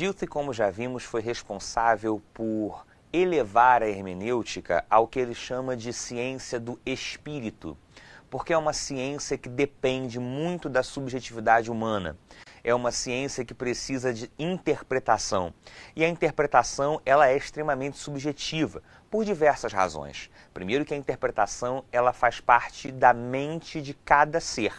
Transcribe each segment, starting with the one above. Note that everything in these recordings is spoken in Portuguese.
Dilthey, como já vimos, foi responsável por elevar a hermenêutica ao que ele chama de ciência do espírito, porque é uma ciência que depende muito da subjetividade humana. É uma ciência que precisa de interpretação. E a interpretação, ela é extremamente subjetiva, por diversas razões. Primeiro que a interpretação, ela faz parte da mente de cada ser.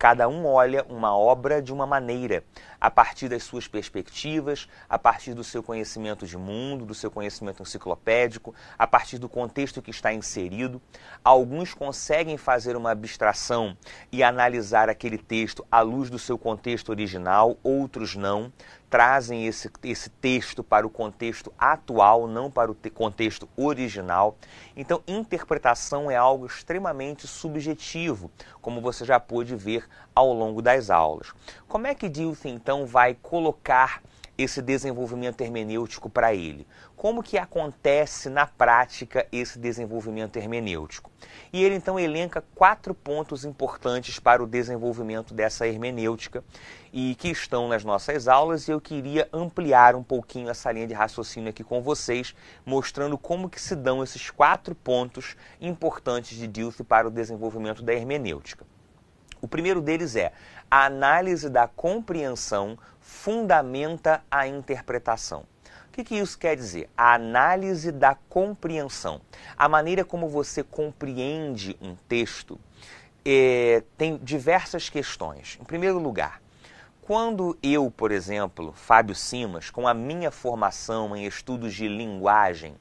Cada um olha uma obra de uma maneira, a partir das suas perspectivas, a partir do seu conhecimento de mundo, do seu conhecimento enciclopédico, a partir do contexto que está inserido. Alguns conseguem fazer uma abstração e analisar aquele texto à luz do seu contexto original, outros não trazem esse, esse texto para o contexto atual, não para o contexto original. Então, interpretação é algo extremamente subjetivo, como você já pôde ver ao longo das aulas. Como é que Dilth então vai colocar esse desenvolvimento hermenêutico para ele? Como que acontece na prática esse desenvolvimento hermenêutico? E ele então elenca quatro pontos importantes para o desenvolvimento dessa hermenêutica e que estão nas nossas aulas e eu queria ampliar um pouquinho essa linha de raciocínio aqui com vocês, mostrando como que se dão esses quatro pontos importantes de Dilth para o desenvolvimento da hermenêutica. O primeiro deles é a análise da compreensão fundamenta a interpretação. O que, que, isso quer dizer? A análise da compreensão. A maneira como você compreende um texto é, tem diversas questões. Em primeiro lugar, quando eu, por exemplo, Fábio Simas, com a minha formação em estudos de linguagem,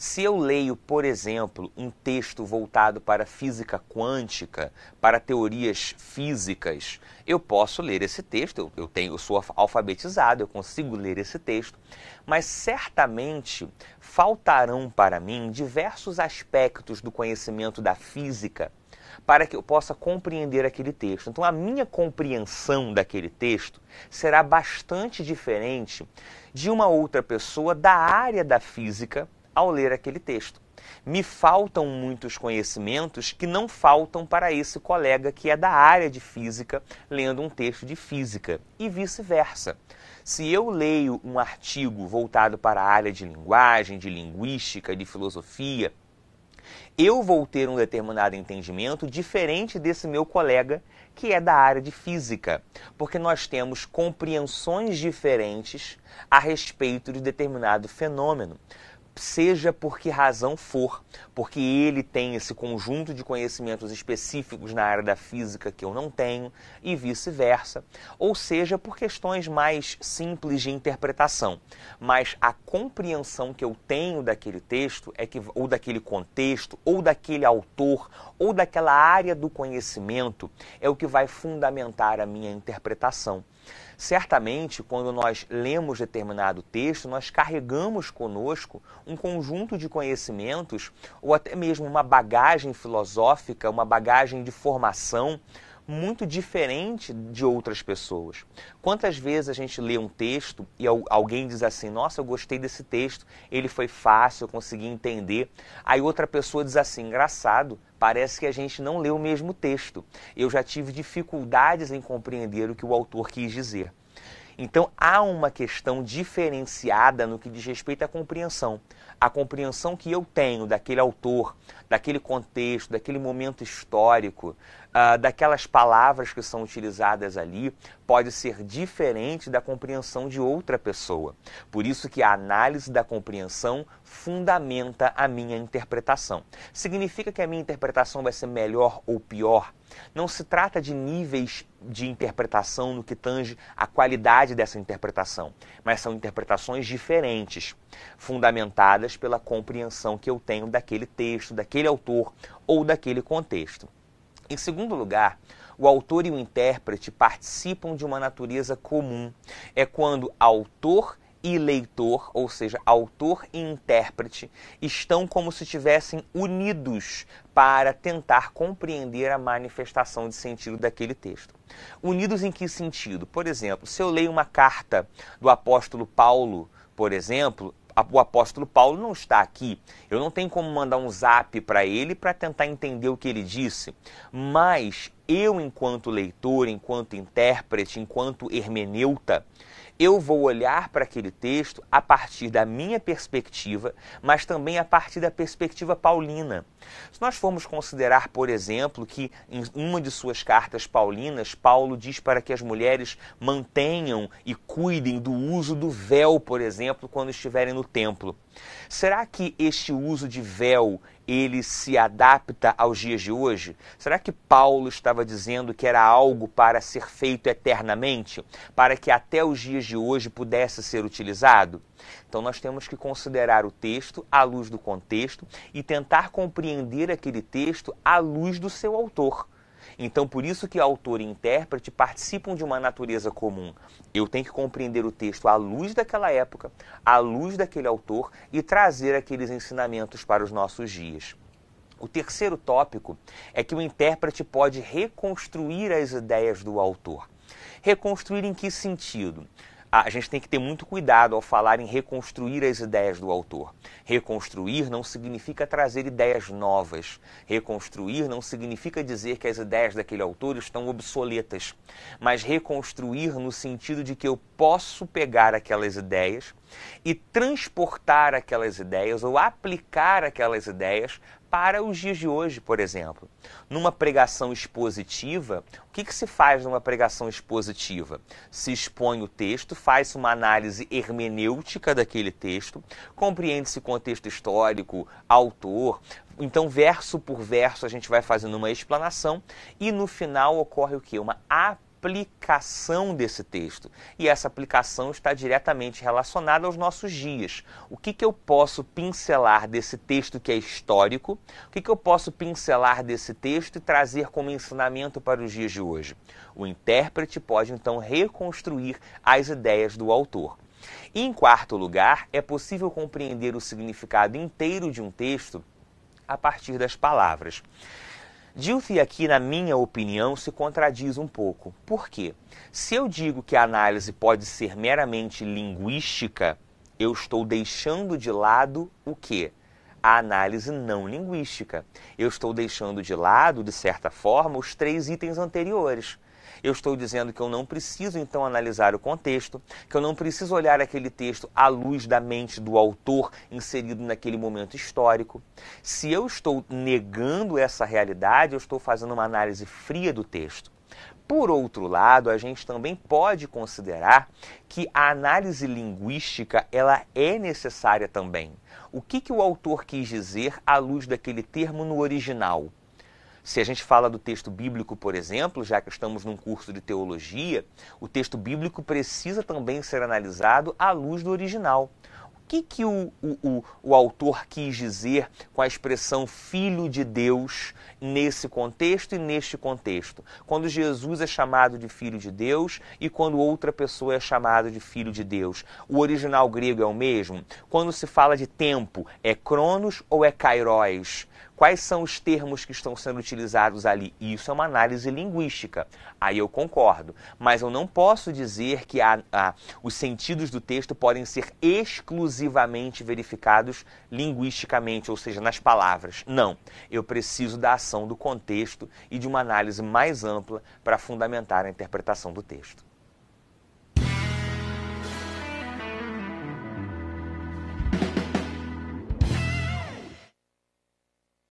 se eu leio, por exemplo, um texto voltado para física quântica, para teorias físicas, eu posso ler esse texto, eu, tenho, eu sou alfabetizado, eu consigo ler esse texto, mas certamente faltarão para mim diversos aspectos do conhecimento da física para que eu possa compreender aquele texto. Então, a minha compreensão daquele texto será bastante diferente de uma outra pessoa da área da física ao ler aquele texto. Me faltam muitos conhecimentos que não faltam para esse colega que é da área de física lendo um texto de física e vice-versa. Se eu leio um artigo voltado para a área de linguagem, de linguística, de filosofia, eu vou ter um determinado entendimento diferente desse meu colega que é da área de física, porque nós temos compreensões diferentes a respeito de determinado fenômeno seja por que razão for, porque ele tem esse conjunto de conhecimentos específicos na área da física que eu não tenho e vice-versa, ou seja por questões mais simples de interpretação. Mas a compreensão que eu tenho daquele texto é que ou daquele contexto, ou daquele autor, ou daquela área do conhecimento é o que vai fundamentar a minha interpretação. Certamente, quando nós lemos determinado texto, nós carregamos conosco um conjunto de conhecimentos ou até mesmo uma bagagem filosófica, uma bagagem de formação muito diferente de outras pessoas. Quantas vezes a gente lê um texto e alguém diz assim: Nossa, eu gostei desse texto, ele foi fácil, eu consegui entender. Aí outra pessoa diz assim: Engraçado, parece que a gente não lê o mesmo texto. Eu já tive dificuldades em compreender o que o autor quis dizer. Então há uma questão diferenciada no que diz respeito à compreensão. A compreensão que eu tenho daquele autor, daquele contexto, daquele momento histórico, ah, daquelas palavras que são utilizadas ali pode ser diferente da compreensão de outra pessoa. Por isso que a análise da compreensão fundamenta a minha interpretação. Significa que a minha interpretação vai ser melhor ou pior? Não se trata de níveis de interpretação no que tange a qualidade dessa interpretação, mas são interpretações diferentes, fundamentadas pela compreensão que eu tenho daquele texto, daquele autor ou daquele contexto. Em segundo lugar, o autor e o intérprete participam de uma natureza comum. É quando autor e leitor, ou seja, autor e intérprete, estão como se estivessem unidos para tentar compreender a manifestação de sentido daquele texto. Unidos em que sentido? Por exemplo, se eu leio uma carta do apóstolo Paulo, por exemplo, o apóstolo Paulo não está aqui. Eu não tenho como mandar um zap para ele para tentar entender o que ele disse, mas eu, enquanto leitor, enquanto intérprete, enquanto hermeneuta, eu vou olhar para aquele texto a partir da minha perspectiva, mas também a partir da perspectiva paulina. Se nós formos considerar, por exemplo, que em uma de suas cartas paulinas, Paulo diz para que as mulheres mantenham e cuidem do uso do véu, por exemplo, quando estiverem no templo. Será que este uso de véu ele se adapta aos dias de hoje? Será que Paulo estava dizendo que era algo para ser feito eternamente, para que até os dias de hoje pudesse ser utilizado? Então nós temos que considerar o texto à luz do contexto e tentar compreender aquele texto à luz do seu autor. Então, por isso que autor e intérprete participam de uma natureza comum. Eu tenho que compreender o texto à luz daquela época, à luz daquele autor e trazer aqueles ensinamentos para os nossos dias. O terceiro tópico é que o intérprete pode reconstruir as ideias do autor. Reconstruir em que sentido? a gente tem que ter muito cuidado ao falar em reconstruir as ideias do autor. Reconstruir não significa trazer ideias novas. Reconstruir não significa dizer que as ideias daquele autor estão obsoletas, mas reconstruir no sentido de que eu posso pegar aquelas ideias e transportar aquelas ideias ou aplicar aquelas ideias para os dias de hoje, por exemplo. Numa pregação expositiva, o que, que se faz numa pregação expositiva? Se expõe o texto, faz uma análise hermenêutica daquele texto, compreende-se contexto histórico, autor. Então, verso por verso, a gente vai fazendo uma explanação e no final ocorre o que? Uma aplicação aplicação desse texto. E essa aplicação está diretamente relacionada aos nossos dias. O que, que eu posso pincelar desse texto que é histórico? O que, que eu posso pincelar desse texto e trazer como ensinamento para os dias de hoje? O intérprete pode então reconstruir as ideias do autor. E, em quarto lugar, é possível compreender o significado inteiro de um texto a partir das palavras. Dilthey aqui, na minha opinião, se contradiz um pouco. Por quê? Se eu digo que a análise pode ser meramente linguística, eu estou deixando de lado o quê? A análise não linguística. Eu estou deixando de lado, de certa forma, os três itens anteriores eu estou dizendo que eu não preciso então analisar o contexto, que eu não preciso olhar aquele texto à luz da mente do autor inserido naquele momento histórico. Se eu estou negando essa realidade, eu estou fazendo uma análise fria do texto. Por outro lado, a gente também pode considerar que a análise linguística ela é necessária também. O que, que o autor quis dizer à luz daquele termo no original? Se a gente fala do texto bíblico, por exemplo, já que estamos num curso de teologia, o texto bíblico precisa também ser analisado à luz do original. O que, que o, o, o autor quis dizer com a expressão filho de Deus nesse contexto e neste contexto? Quando Jesus é chamado de filho de Deus e quando outra pessoa é chamada de filho de Deus. O original grego é o mesmo? Quando se fala de tempo, é cronos ou é kairos? quais são os termos que estão sendo utilizados ali. Isso é uma análise linguística. Aí eu concordo. Mas eu não posso dizer que a, a, os sentidos do texto podem ser exclusivamente verificados linguisticamente, ou seja, nas palavras. Não. Eu preciso da ação do contexto e de uma análise mais ampla para fundamentar a interpretação do texto.